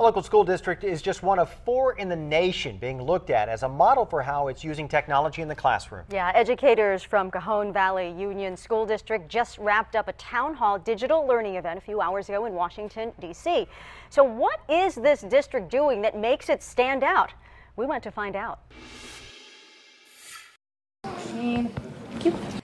A local school district is just one of four in the nation being looked at as a model for how it's using technology in the classroom. Yeah, educators from Cajon Valley Union School District just wrapped up a town hall digital learning event a few hours ago in Washington, D.C. So what is this district doing that makes it stand out? We went to find out.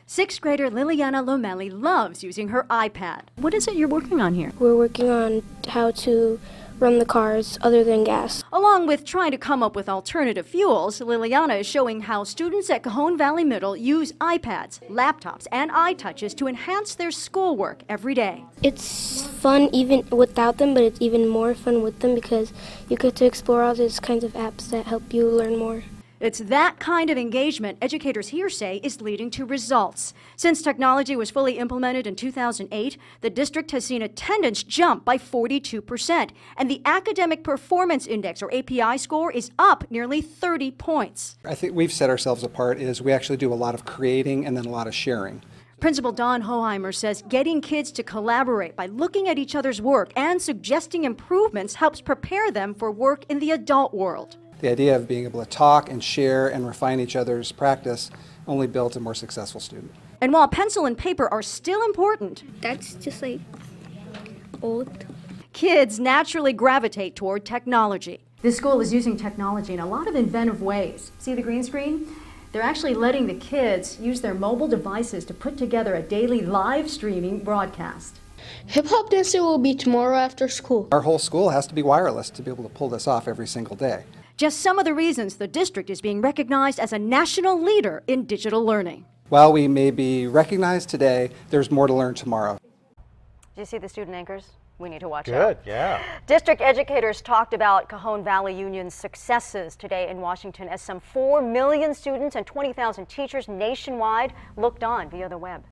Sixth grader Liliana Lomelli loves using her iPad. What is it you're working on here? We're working on how to run the cars other than gas. Along with trying to come up with alternative fuels, Liliana is showing how students at Cajon Valley Middle use iPads, laptops, and iTouches to enhance their schoolwork every day. It's fun even without them, but it's even more fun with them because you get to explore all those kinds of apps that help you learn more. It's that kind of engagement educators here say is leading to results. Since technology was fully implemented in 2008, the district has seen attendance jump by 42%, and the Academic Performance Index, or API score, is up nearly 30 points. I think we've set ourselves apart is we actually do a lot of creating and then a lot of sharing. Principal Don Hoheimer says getting kids to collaborate by looking at each other's work and suggesting improvements helps prepare them for work in the adult world. The idea of being able to talk and share and refine each other's practice only built a more successful student. And while pencil and paper are still important, that's just like old. Kids naturally gravitate toward technology. This school is using technology in a lot of inventive ways. See the green screen? They're actually letting the kids use their mobile devices to put together a daily live streaming broadcast. Hip hop dancing will be tomorrow after school. Our whole school has to be wireless to be able to pull this off every single day. Just some of the reasons the district is being recognized as a national leader in digital learning. While we may be recognized today, there's more to learn tomorrow. Do you see the student anchors? we need to watch Good, out. yeah. District educators talked about Cajon Valley Union's successes today in Washington as some 4 million students and 20,000 teachers nationwide looked on via the web.